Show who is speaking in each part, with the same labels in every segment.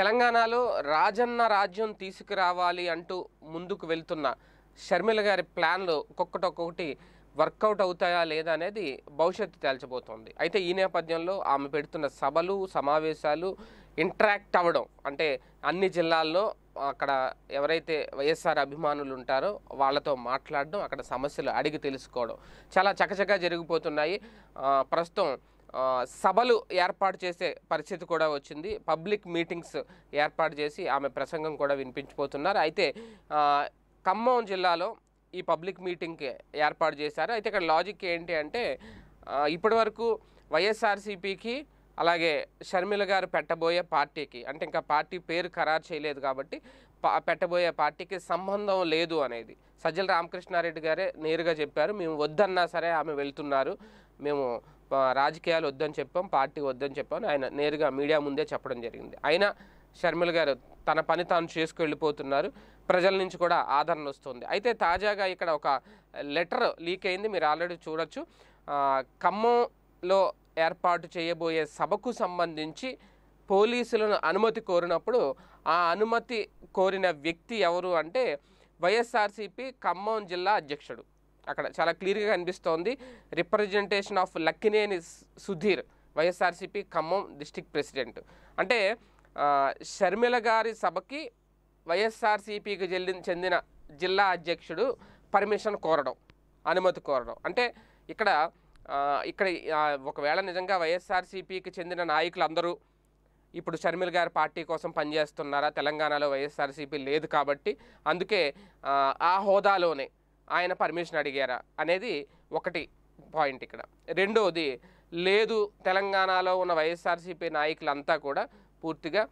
Speaker 1: తెలంగాణలో రాజన్న రాజ్యం తీసుకురావాలి అంటూ ముందుకు వెళ్తున్న షర్మిల గారి ప్లాన్లు ఒక్కొక్కటి వర్కౌట్ అవుతాయా లేదా అనేది భవిష్యత్తు తేల్చబోతోంది అయితే ఈ నేపథ్యంలో ఆమె పెడుతున్న సభలు సమావేశాలు ఇంటరాక్ట్ అవ్వడం అంటే అన్ని జిల్లాల్లో అక్కడ ఎవరైతే వైఎస్ఆర్ అభిమానులు ఉంటారో వాళ్ళతో మాట్లాడడం అక్కడ సమస్యలు అడిగి తెలుసుకోవడం చాలా చకచక జరిగిపోతున్నాయి ప్రస్తుతం సభలు ఏర్పాటు చేసే పరిస్థితి కూడా వచ్చింది పబ్లిక్ మీటింగ్స్ ఏర్పాటు చేసి ఆమె ప్రసంగం కూడా వినిపించిపోతున్నారు అయితే ఖమ్మం జిల్లాలో ఈ పబ్లిక్ మీటింగ్కి ఏర్పాటు చేశారు అయితే ఇక్కడ లాజిక్ ఏంటి అంటే ఇప్పటి వరకు వైఎస్ఆర్సీపీకి అలాగే షర్మిల గారు పెట్టబోయే పార్టీకి అంటే ఇంకా పార్టీ పేరు ఖరారు చేయలేదు కాబట్టి పెట్టబోయే పార్టీకి సంబంధం లేదు అనేది సజ్జల రామకృష్ణారెడ్డి గారే నేరుగా చెప్పారు మేము వద్దన్నా సరే ఆమె వెళ్తున్నారు మేము రాజకీయాలు వద్దని చెప్పాం పార్టీ వద్దని చెప్పాం ఆయన నేరుగా మీడియా ముందే చెప్పడం జరిగింది అయినా షర్మిల గారు తన పని తాను చేసుకువెళ్ళిపోతున్నారు ప్రజల నుంచి కూడా ఆదరణ వస్తుంది అయితే తాజాగా ఇక్కడ ఒక లెటర్ లీక్ అయింది మీరు ఆల్రెడీ చూడొచ్చు ఖమ్మంలో ఏర్పాటు చేయబోయే సభకు సంబంధించి పోలీసులను అనుమతి కోరినప్పుడు ఆ అనుమతి కోరిన వ్యక్తి ఎవరు అంటే వైఎస్ఆర్సీపీ ఖమ్మం జిల్లా అధ్యక్షుడు అక్కడ చాలా క్లియర్గా కనిపిస్తోంది representation of Lakkineni Sudheer YSRCP Khammam district president అంటే షర్మిల గారి సభకి వైఎస్ఆర్సీపీకి చెల్లి చెందిన జిల్లా అధ్యక్షుడు పర్మిషన్ కోరడం అనుమతి కోరడం అంటే ఇక్కడ ఇక్కడ ఒకవేళ నిజంగా వైఎస్ఆర్సీపీకి చెందిన నాయకులు అందరూ ఇప్పుడు షర్మిల గారి పార్టీ కోసం పనిచేస్తున్నారా తెలంగాణలో వైఎస్ఆర్సీపీ లేదు కాబట్టి అందుకే ఆ హోదాలోనే ఆయన పర్మిషన్ అడిగారా అనేది ఒకటి పాయింట్ ఇక్కడ రెండవది లేదు తెలంగాణలో ఉన్న వైఎస్ఆర్సీపీ నాయకులంతా కూడా పూర్తిగా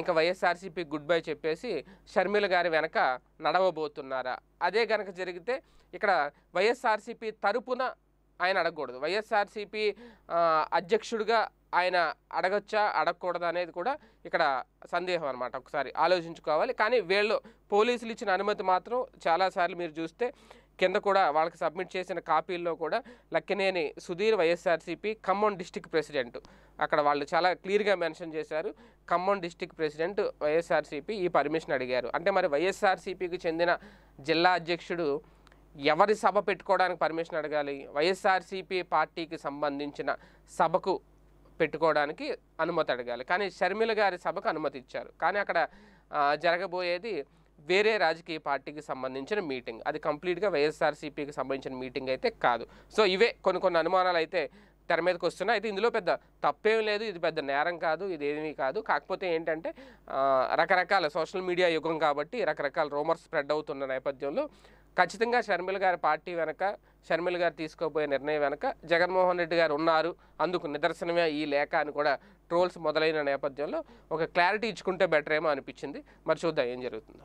Speaker 1: ఇంకా వైఎస్ఆర్సీపీ గుడ్ బై చెప్పేసి షర్మిల గారి వెనక నడవబోతున్నారా అదే కనుక జరిగితే ఇక్కడ వైఎస్ఆర్సీపీ తరపున ఆయన అడగకూడదు వైఎస్ఆర్సీపీ అధ్యక్షుడిగా ఆయన అడగచ్చా అడగకూడదు అనేది కూడా ఇక్కడ సందేహం అనమాట ఒకసారి ఆలోచించుకోవాలి కానీ వీళ్ళు పోలీసులు ఇచ్చిన అనుమతి మాత్రం చాలాసార్లు మీరు చూస్తే కింద కూడా వాళ్ళకి సబ్మిట్ చేసిన కాపీల్లో కూడా Lakkineni Sudheer YSRCP Khammam district president అక్కడ వాళ్ళు చాలా క్లియర్గా మెన్షన్ చేశారు ఖమ్మం డిస్టిక్ ప్రెసిడెంట్ వైఎస్ఆర్సీపీ ఈ పర్మిషన్ అడిగారు అంటే మరి వైఎస్ఆర్సీపీకి చెందిన జిల్లా అధ్యక్షుడు ఎవరి సభ పెట్టుకోవడానికి పర్మిషన్ అడగాలి వైఎస్ఆర్సీపీ పార్టీకి సంబంధించిన సభకు పెట్టుకోవడానికి అనుమతి అడగాలి కానీ షర్మిల గారి సభకు అనుమతి ఇచ్చారు కానీ అక్కడ జరగబోయేది వేరే రాజకీయ పార్టీకి సంబంధించిన మీటింగ్ అది కంప్లీట్గా వైఎస్ఆర్సీపీకి సంబంధించిన మీటింగ్ అయితే కాదు సో ఇవే కొన్ని కొన్ని అనుమానాలు అయితే తెర మీదకి వస్తున్నాయి అయితే ఇందులో పెద్ద తప్పేం లేదు ఇది పెద్ద నేరం కాదు ఇది ఏమీ కాదు కాకపోతే ఏంటంటే రకరకాల సోషల్ మీడియా యుగం కాబట్టి రకరకాల రూమర్స్ స్ప్రెడ్ అవుతున్న నేపథ్యంలో ఖచ్చితంగా షర్మిల గారి పార్టీ వెనక షర్మిల గారు తీసుకోబోయే నిర్ణయం వెనక జగన్మోహన్ రెడ్డి గారు ఉన్నారు అందుకు నిదర్శనమే ఈ లేఖ అని కూడా ట్రోల్స్ మొదలైన నేపథ్యంలో ఒక క్లారిటీ ఇచ్చుకుంటే బెటర్ ఏమో అనిపించింది మరి చూద్దాం ఏం జరుగుతుందో